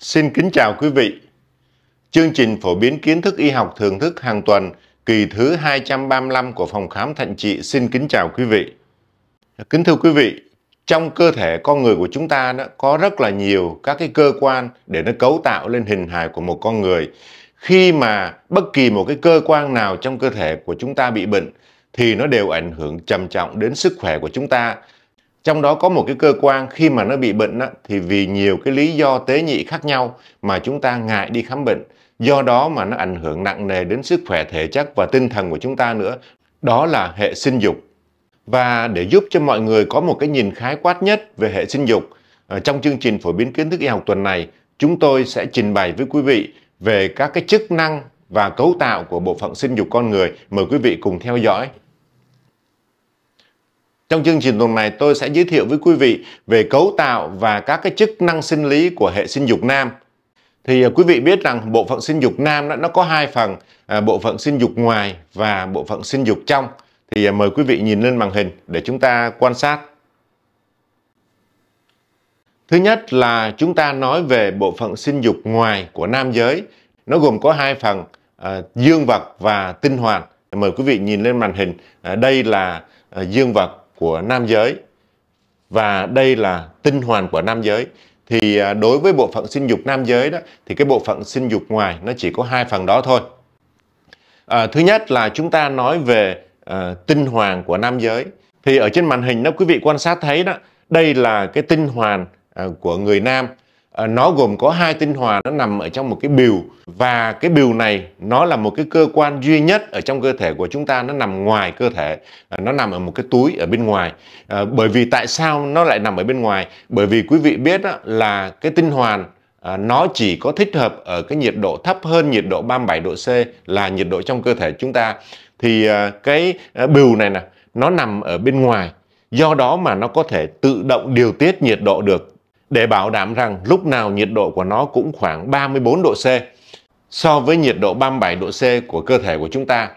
Xin kính chào quý vị. Chương trình phổ biến kiến thức y học thường thức hàng tuần kỳ thứ 235 của phòng khám thận trị xin kính chào quý vị. Kính thưa quý vị, trong cơ thể con người của chúng ta đó có rất là nhiều các cái cơ quan để nó cấu tạo lên hình hài của một con người. Khi mà bất kỳ một cái cơ quan nào trong cơ thể của chúng ta bị bệnh thì nó đều ảnh hưởng trầm trọng đến sức khỏe của chúng ta trong đó có một cái cơ quan khi mà nó bị bệnh á, thì vì nhiều cái lý do tế nhị khác nhau mà chúng ta ngại đi khám bệnh do đó mà nó ảnh hưởng nặng nề đến sức khỏe thể chất và tinh thần của chúng ta nữa đó là hệ sinh dục và để giúp cho mọi người có một cái nhìn khái quát nhất về hệ sinh dục ờ, trong chương trình phổ biến kiến thức y học tuần này chúng tôi sẽ trình bày với quý vị về các cái chức năng và cấu tạo của bộ phận sinh dục con người mời quý vị cùng theo dõi trong chương trình tuần này tôi sẽ giới thiệu với quý vị về cấu tạo và các cái chức năng sinh lý của hệ sinh dục nam. Thì à, quý vị biết rằng bộ phận sinh dục nam đó, nó có hai phần, à, bộ phận sinh dục ngoài và bộ phận sinh dục trong. Thì à, mời quý vị nhìn lên màn hình để chúng ta quan sát. Thứ nhất là chúng ta nói về bộ phận sinh dục ngoài của nam giới. Nó gồm có hai phần, dương vật và tinh hoàn. Mời quý vị nhìn lên màn hình, đây là dương vật của nam giới và đây là tinh hoàn của nam giới thì à, đối với bộ phận sinh dục nam giới đó thì cái bộ phận sinh dục ngoài nó chỉ có hai phần đó thôi à, thứ nhất là chúng ta nói về à, tinh hoàn của nam giới thì ở trên màn hình đó quý vị quan sát thấy đó đây là cái tinh hoàn à, của người nam Ờ, nó gồm có hai tinh hoàn nó nằm ở trong một cái biểu và cái biểu này nó là một cái cơ quan duy nhất ở trong cơ thể của chúng ta nó nằm ngoài cơ thể ờ, nó nằm ở một cái túi ở bên ngoài ờ, bởi vì tại sao nó lại nằm ở bên ngoài bởi vì quý vị biết là cái tinh hoàn nó chỉ có thích hợp ở cái nhiệt độ thấp hơn nhiệt độ 37 độ C là nhiệt độ trong cơ thể chúng ta thì cái biểu này nè nó nằm ở bên ngoài do đó mà nó có thể tự động điều tiết nhiệt độ được để bảo đảm rằng lúc nào nhiệt độ của nó cũng khoảng 34 độ C so với nhiệt độ 37 độ C của cơ thể của chúng ta.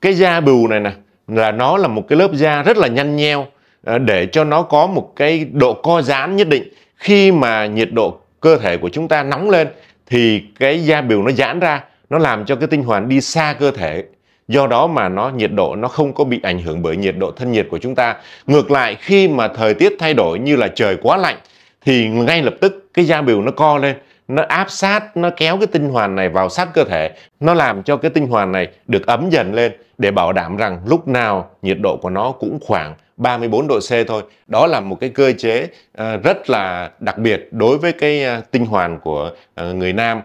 Cái da bù này nè là nó là một cái lớp da rất là nhanh nheo à, để cho nó có một cái độ co giãn nhất định khi mà nhiệt độ cơ thể của chúng ta nóng lên thì cái da bìu nó giãn ra nó làm cho cái tinh hoàn đi xa cơ thể do đó mà nó nhiệt độ nó không có bị ảnh hưởng bởi nhiệt độ thân nhiệt của chúng ta ngược lại khi mà thời tiết thay đổi như là trời quá lạnh thì ngay lập tức cái da biểu nó co lên nó áp sát nó kéo cái tinh hoàn này vào sát cơ thể nó làm cho cái tinh hoàn này được ấm dần lên để bảo đảm rằng lúc nào nhiệt độ của nó cũng khoảng 34 độ C thôi đó là một cái cơ chế ờ, rất là đặc biệt đối với cái ờ, tinh hoàn của ờ, người nam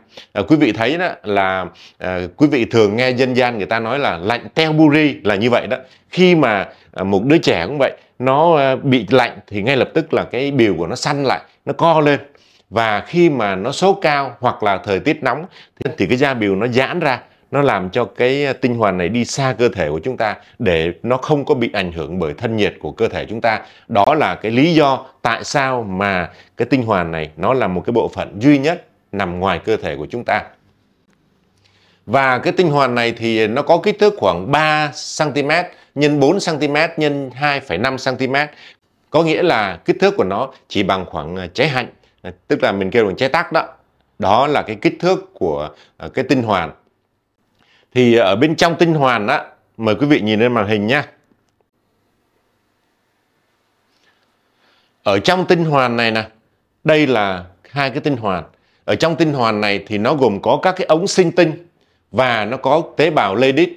quý vị thấy đó là quý vị thường nghe dân gian người ta nói là lạnh teo buri là như vậy đó khi mà một đứa trẻ cũng vậy nó ờ, bị lạnh thì ngay lập tức là cái biểu của nó săn lại nó co lên và khi mà nó sốt cao hoặc là thời tiết nóng thì cái da biểu nó giãn ra nó làm cho cái ờ, tinh hoàn này đi xa cơ thể của chúng ta để nó không có bị ảnh hưởng bởi thân nhiệt của cơ thể chúng ta đó là cái lý do tại sao mà cái tinh hoàn này nó là một cái bộ phận duy nhất nằm ngoài cơ thể của chúng ta và cái tinh hoàn này thì nó có kích thước khoảng 3 cm nhân 4 cm nhân 2,5 cm có nghĩa là kích thước của nó chỉ bằng khoảng trái ờ, hạnh ờ, tức là mình kêu bằng trái tắc đó đó là cái kích thước của ờ, cái tinh hoàn thì ở bên trong tinh hoàn đó mời quý vị nhìn lên màn hình nhé ở trong tinh hoàn này nè đây là hai cái tinh hoàn ở trong tinh hoàn này thì nó gồm có các cái ống sinh tinh và nó có tế bào leydig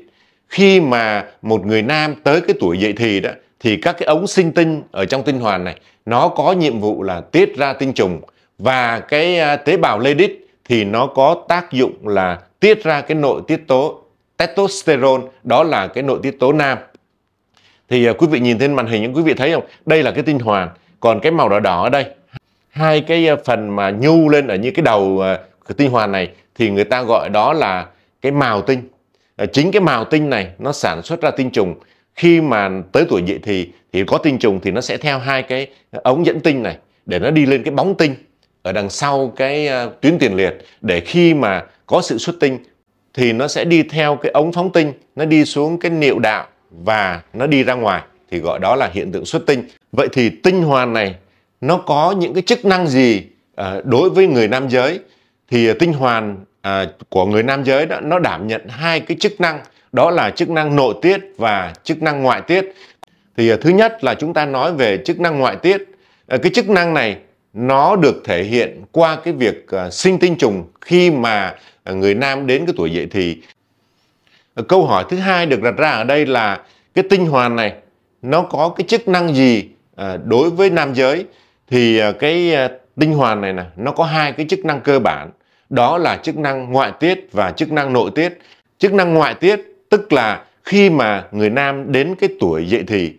khi mà một người nam tới cái tuổi dậy thì đó thì các cái ống sinh tinh ở trong tinh hoàn này nó có nhiệm vụ là tiết ra tinh trùng và cái à, tế bào ladic thì nó có tác dụng là tiết ra cái nội tiết tố testosterone đó là cái nội tiết tố nam thì à, quý vị nhìn trên màn hình những quý vị thấy không đây là cái tinh hoàn còn cái màu đỏ đỏ ở đây hai cái à, phần mà nhu lên ở như cái đầu uh, cái tinh hoàn này thì người ta gọi đó là cái màu tinh Ờ, chính cái màu tinh này nó sản xuất ra tinh trùng khi mà tới tuổi dậy thì thì có tinh trùng thì nó sẽ theo hai cái ống dẫn tinh này để nó đi lên cái bóng tinh ở đằng sau cái ờ, tuyến tiền liệt để khi mà có sự xuất tinh thì nó sẽ đi theo cái ống phóng tinh nó đi xuống cái niệu đạo và nó đi ra ngoài thì gọi đó là hiện tượng xuất tinh vậy thì tinh hoàn này nó có những cái chức năng gì ờ, đối với người nam giới thì tinh hoàn à, của người nam giới đó nó đảm nhận hai cái chức năng đó là chức năng nội tiết và chức năng ngoại tiết thì à, thứ nhất là chúng ta nói về chức năng ngoại tiết à, cái chức năng này nó được thể hiện qua cái việc à, sinh tinh trùng khi mà à, người nam đến cái tuổi dậy thì à, câu hỏi thứ hai được đặt ra ở đây là cái tinh hoàn này nó có cái chức năng gì à, đối với nam giới thì à, cái à, tinh hoàn này nè nó có hai cái chức năng cơ bản đó là chức năng ngoại tiết và chức năng nội tiết. Chức năng ngoại tiết tức là khi mà người nam đến cái tuổi dậy thì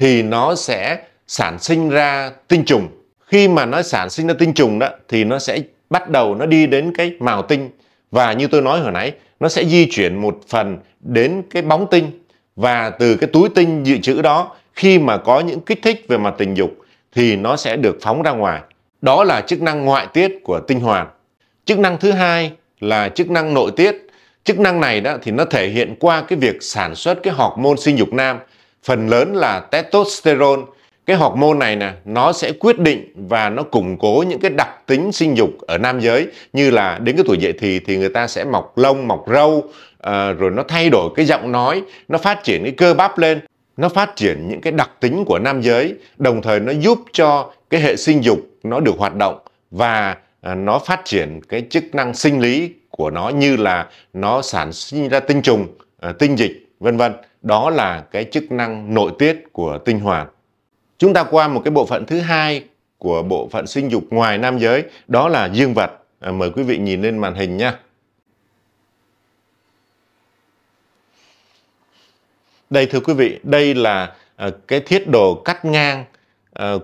thì nó sẽ sản sinh ra tinh trùng. Khi mà nó sản sinh ra tinh trùng đó thì nó sẽ bắt đầu nó đi đến cái màu tinh và như tôi nói hồi nãy nó sẽ di chuyển một phần đến cái bóng tinh và từ cái túi tinh dự trữ đó khi mà có những kích thích về mặt tình dục thì nó sẽ được phóng ra ngoài. Đó là chức năng ngoại tiết của tinh hoàn. Chức năng thứ hai là chức năng nội tiết. Chức năng này đó thì nó thể hiện qua cái việc sản xuất cái hormone sinh dục nam, phần lớn là testosterone. Cái hormone này nè, nó sẽ quyết định và nó củng cố những cái đặc tính sinh dục ở nam giới như là đến cái tuổi dậy thì thì người ta sẽ mọc lông, mọc râu, à, rồi nó thay đổi cái giọng nói, nó phát triển cái cơ bắp lên, nó phát triển những cái đặc tính của nam giới, đồng thời nó giúp cho cái hệ sinh dục nó được hoạt động và À, nó phát triển cái chức năng sinh lý của nó như là nó sản sinh ra tinh trùng, à, tinh dịch, vân vân. Đó là cái chức năng nội tiết của tinh hoàn. Chúng ta qua một cái bộ phận thứ hai của bộ phận sinh dục ngoài nam giới, đó là dương vật. À, mời quý vị nhìn lên màn hình nhé. Đây thưa quý vị, đây là cái thiết đồ cắt ngang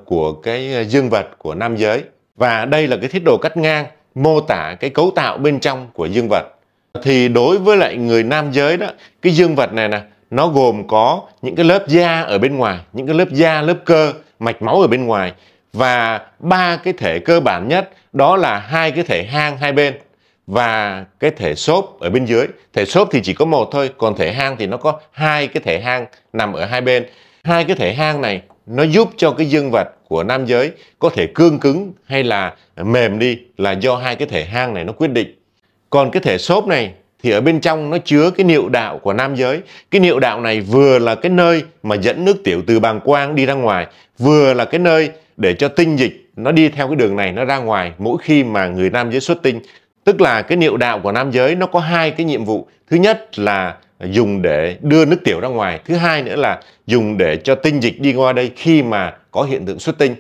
của cái dương vật của nam giới và đây là cái thiết đồ cắt ngang mô tả cái cấu tạo bên trong của dương vật. Thì đối với lại người nam giới đó, cái dương vật này nè, nó gồm có những cái lớp da ở bên ngoài, những cái lớp da, lớp cơ, mạch máu ở bên ngoài và ba cái thể cơ bản nhất đó là hai cái thể hang hai bên và cái thể xốp ở bên dưới. Thể xốp thì chỉ có một thôi, còn thể hang thì nó có hai cái thể hang nằm ở hai bên. Hai cái thể hang này nó giúp cho cái dương vật của nam giới có thể cương cứng hay là mềm đi là do hai cái thể hang này nó quyết định. Còn cái thể xốp này thì ở bên trong nó chứa cái niệu đạo của nam giới. Cái niệu đạo này vừa là cái nơi mà dẫn nước tiểu từ bàng quang đi ra ngoài, vừa là cái nơi để cho tinh dịch nó đi theo cái đường này nó ra ngoài mỗi khi mà người nam giới xuất tinh. Tức là cái niệu đạo của nam giới nó có hai cái nhiệm vụ. Thứ nhất là dùng để đưa nước tiểu ra ngoài thứ hai nữa là dùng để cho tinh dịch đi qua đây khi mà có hiện tượng xuất tinh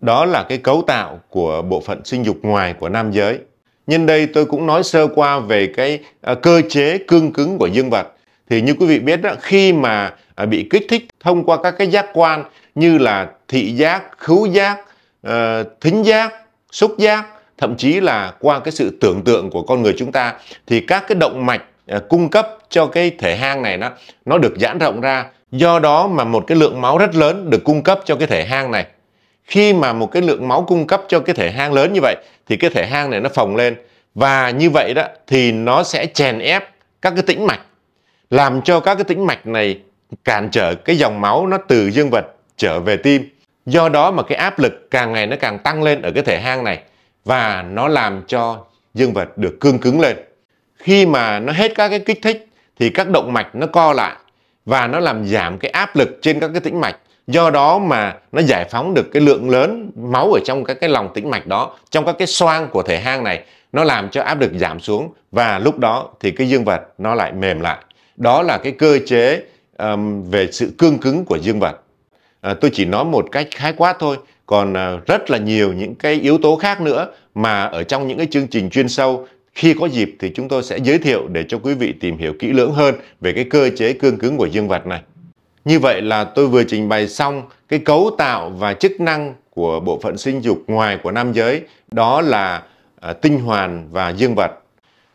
đó là cái cấu tạo của bộ phận sinh dục ngoài của nam giới nhân đây tôi cũng nói sơ qua về cái à, cơ chế cương cứng của dương vật thì như quý vị biết đó khi mà à, bị kích thích thông qua các cái giác quan như là thị giác khứu giác ờ, thính giác xúc giác thậm chí là qua cái sự tưởng tượng của con người chúng ta thì các cái động mạch À, cung cấp cho cái thể hang này nó nó được giãn rộng ra do đó mà một cái lượng máu rất lớn được cung cấp cho cái thể hang này khi mà một cái lượng máu cung cấp cho cái thể hang lớn như vậy thì cái thể hang này nó phồng lên và như vậy đó thì nó sẽ chèn ép các cái tĩnh mạch làm cho các cái tĩnh mạch này cản trở cái dòng máu nó từ dương vật trở về tim do đó mà cái áp lực càng ngày nó càng tăng lên ở cái thể hang này và nó làm cho dương vật được cương cứng lên khi mà nó hết các cái kích thích thì các động mạch nó co lại và nó làm giảm cái áp lực trên các cái tĩnh mạch do đó mà nó giải phóng được cái lượng lớn máu ở trong các cái lòng tĩnh mạch đó trong các cái xoang của thể hang này nó làm cho áp lực giảm xuống và lúc đó thì cái dương vật nó lại mềm lại đó là cái cơ chế um, về sự cương cứng của dương vật à, tôi chỉ nói một cách khái quát thôi còn uh, rất là nhiều những cái yếu tố khác nữa mà ở trong những cái chương trình chuyên sâu khi có dịp thì chúng tôi sẽ giới thiệu để cho quý vị tìm hiểu kỹ lưỡng hơn về cái cơ chế cương cứng của dương vật này. Như vậy là tôi vừa trình bày xong cái cấu tạo và chức năng của bộ phận sinh dục ngoài của nam giới, đó là à, tinh hoàn và dương vật.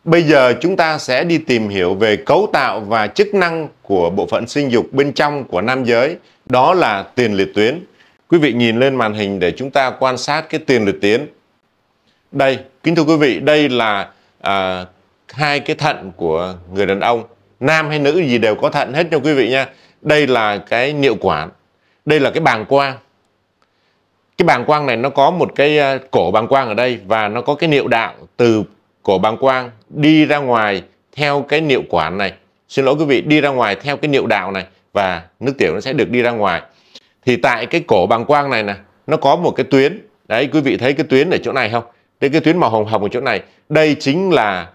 Bây giờ chúng ta sẽ đi tìm hiểu về cấu tạo và chức năng của bộ phận sinh dục bên trong của nam giới, đó là tiền liệt tuyến. Quý vị nhìn lên màn hình để chúng ta quan sát cái tiền liệt tuyến. Đây, kính thưa quý vị, đây là à, hai cái thận của người đàn ông nam hay nữ gì đều có thận hết cho quý vị nha đây là cái niệu quản đây là cái bàng quang cái bàng quang này nó có một cái à, cổ bàng quang ở đây và nó có cái niệu đạo từ cổ bàng quang đi ra ngoài theo cái niệu quản này xin lỗi quý vị đi ra ngoài theo cái niệu đạo này và nước tiểu nó sẽ được đi ra ngoài thì tại cái cổ bàng quang này nè nó có một cái tuyến đấy quý vị thấy cái tuyến ở chỗ này không Thế cái tuyến màu hồng hồng ở chỗ này, đây chính là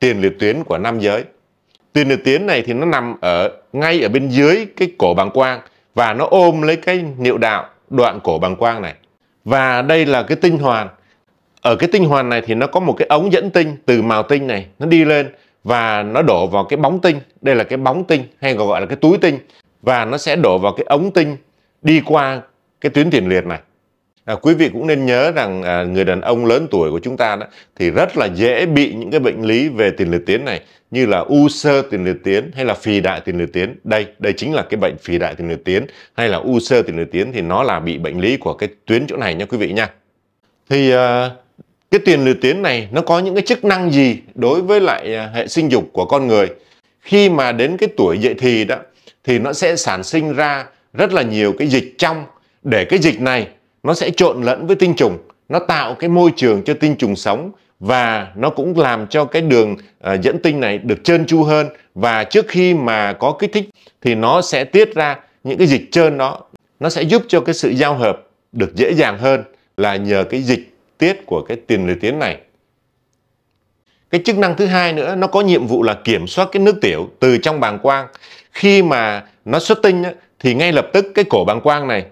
tiền liệt tuyến của nam giới. Tiền liệt tuyến này thì nó nằm ở ngay ở bên dưới cái cổ bàng quang và nó ôm lấy cái niệu đạo đoạn cổ bàng quang này. Và đây là cái tinh hoàn. Ở cái tinh hoàn này thì nó có một cái ống dẫn tinh từ màu tinh này, nó đi lên và nó đổ vào cái bóng tinh. Đây là cái bóng tinh hay còn gọi là cái túi tinh và nó sẽ đổ vào cái ống tinh đi qua cái tuyến tiền liệt này. À, quý vị cũng nên nhớ rằng à, người đàn ông lớn tuổi của chúng ta đó thì rất là dễ bị những cái bệnh lý về tiền liệt tuyến này như là u sơ tiền liệt tuyến hay là phì đại tiền liệt tuyến. Đây, đây chính là cái bệnh phì đại tiền liệt tuyến hay là u sơ tiền liệt tuyến thì nó là bị bệnh lý của cái tuyến chỗ này nha quý vị nha. Thì à, cái tiền liệt tuyến này nó có những cái chức năng gì đối với lại à, hệ sinh dục của con người? Khi mà đến cái tuổi dậy thì đó thì nó sẽ sản sinh ra rất là nhiều cái dịch trong để cái dịch này nó sẽ trộn lẫn với tinh trùng nó tạo cái môi trường cho tinh trùng sống và nó cũng làm cho cái đường uh, dẫn tinh này được trơn tru hơn và trước khi mà có kích thích thì nó sẽ tiết ra những cái dịch trơn đó nó sẽ giúp cho cái sự giao hợp được dễ dàng hơn là nhờ cái dịch tiết của cái tiền liệt tuyến này cái chức năng thứ hai nữa nó có nhiệm vụ là kiểm soát cái nước tiểu từ trong bàng quang khi mà nó xuất tinh thì ngay lập tức cái cổ bàng quang này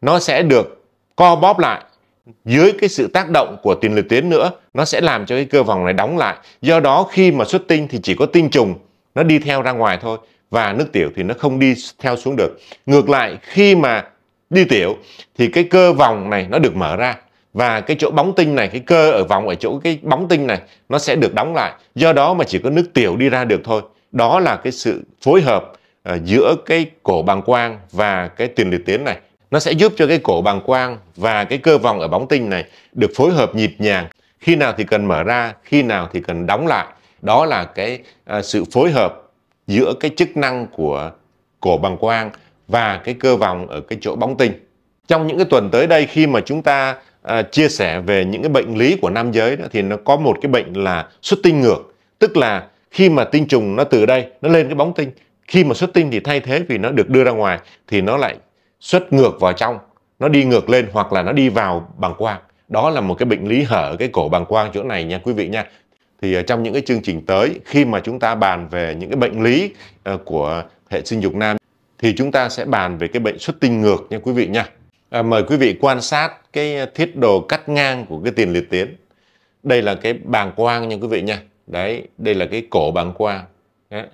nó sẽ được co bóp lại dưới cái sự tác động của tiền liệt tuyến nữa nó sẽ làm cho cái cơ vòng này đóng lại do đó khi mà xuất tinh thì chỉ có tinh trùng nó đi theo ra ngoài thôi và nước tiểu thì nó không đi theo xuống được ngược lại khi mà đi tiểu thì cái cơ vòng này nó được mở ra và cái chỗ bóng tinh này cái cơ ở vòng ở chỗ cái bóng tinh này nó sẽ được đóng lại do đó mà chỉ có nước tiểu đi ra được thôi đó là cái sự phối hợp uh, giữa cái cổ bàng quang và cái tiền liệt tuyến này nó sẽ giúp cho cái cổ bàng quang và cái cơ vòng ở bóng tinh này được phối hợp nhịp nhàng khi nào thì cần mở ra khi nào thì cần đóng lại đó là cái à, sự phối hợp giữa cái chức năng của cổ bàng quang và cái cơ vòng ở cái chỗ bóng tinh trong những cái tuần tới đây khi mà chúng ta à, chia sẻ về những cái bệnh lý của nam giới đó, thì nó có một cái bệnh là xuất tinh ngược tức là khi mà tinh trùng nó từ đây nó lên cái bóng tinh khi mà xuất tinh thì thay thế vì nó được đưa ra ngoài thì nó lại xuất ngược vào trong nó đi ngược lên hoặc là nó đi vào bàng quang đó là một cái bệnh lý hở cái cổ bàng quang chỗ này nha quý vị nha thì ờ, trong những cái chương trình tới khi mà chúng ta bàn về những cái bệnh lý ờ, của hệ sinh dục nam thì chúng ta sẽ bàn về cái bệnh xuất tinh ngược nha quý vị nha à, mời quý vị quan sát cái thiết đồ cắt ngang của cái tiền liệt tiến đây là cái bàng quang nha quý vị nha đấy đây là cái cổ bàng quang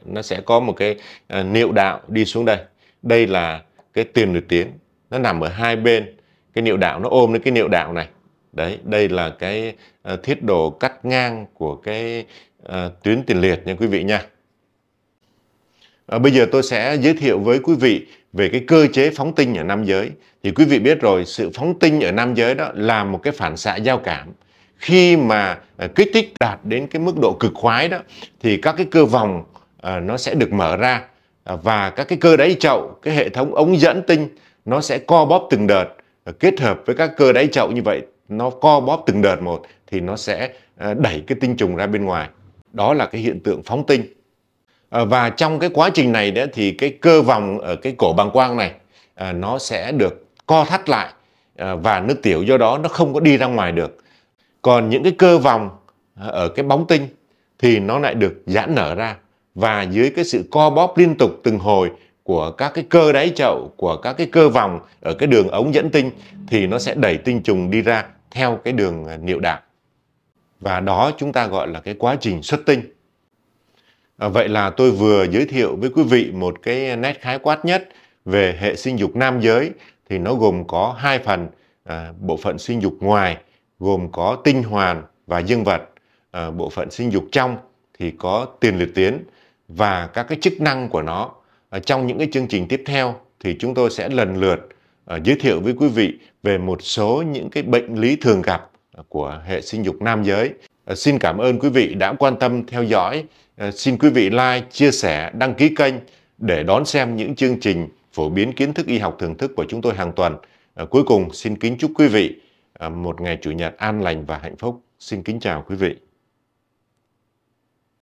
nó sẽ có một cái ờ, niệu đạo đi xuống đây đây là cái tiền nổi tiếng nó nằm ở hai bên cái niệu đạo nó ôm lấy cái niệu đạo này đấy đây là cái ờ, thiết đồ cắt ngang của cái uh, tuyến tiền liệt nha quý vị nha à, bây giờ tôi sẽ giới thiệu với quý vị về cái cơ chế phóng tinh ở nam giới thì quý vị biết rồi sự phóng tinh ở nam giới đó là một cái phản xạ giao cảm khi mà uh, kích thích đạt đến cái mức độ cực khoái đó thì các cái cơ vòng uh, nó sẽ được mở ra À, và các cái cơ đáy chậu, cái hệ thống ống dẫn tinh nó sẽ co bóp từng đợt à, kết hợp với các cơ đáy chậu như vậy nó co bóp từng đợt một thì nó sẽ à, đẩy cái tinh trùng ra bên ngoài. Đó là cái hiện tượng phóng tinh. Và trong cái quá trình này đó thì cái cơ vòng ở cái cổ bàng quang này nó sẽ được co thắt lại và nước tiểu do đó nó không có đi ra ngoài được. Còn những cái cơ vòng ở cái bóng tinh thì nó lại được giãn nở ra và dưới cái sự co bóp liên tục từng hồi của các cái cơ đáy chậu của các cái cơ vòng ở cái đường ống dẫn tinh thì nó sẽ đẩy tinh trùng đi ra theo cái đường à, niệu đạo và đó chúng ta gọi là cái quá trình xuất tinh à, vậy là tôi vừa giới thiệu với quý vị một cái nét khái quát nhất về hệ sinh dục nam giới thì nó gồm có hai phần à, bộ phận sinh dục ngoài gồm có tinh hoàn và dương vật à, bộ phận sinh dục trong thì có tiền liệt tiến và các cái chức năng của nó trong những cái chương trình tiếp theo thì chúng tôi sẽ lần lượt ờ, giới thiệu với quý vị về một số những cái bệnh lý thường gặp của hệ sinh dục nam giới. Ờ, xin cảm ơn quý vị đã quan tâm theo dõi. Ờ, xin quý vị like, chia sẻ, đăng ký kênh để đón xem những chương trình phổ biến kiến thức y học thường thức của chúng tôi hàng tuần. Cuối cùng xin kính chúc quý vị một ngày chủ nhật an lành và hạnh phúc. Xin kính chào quý vị.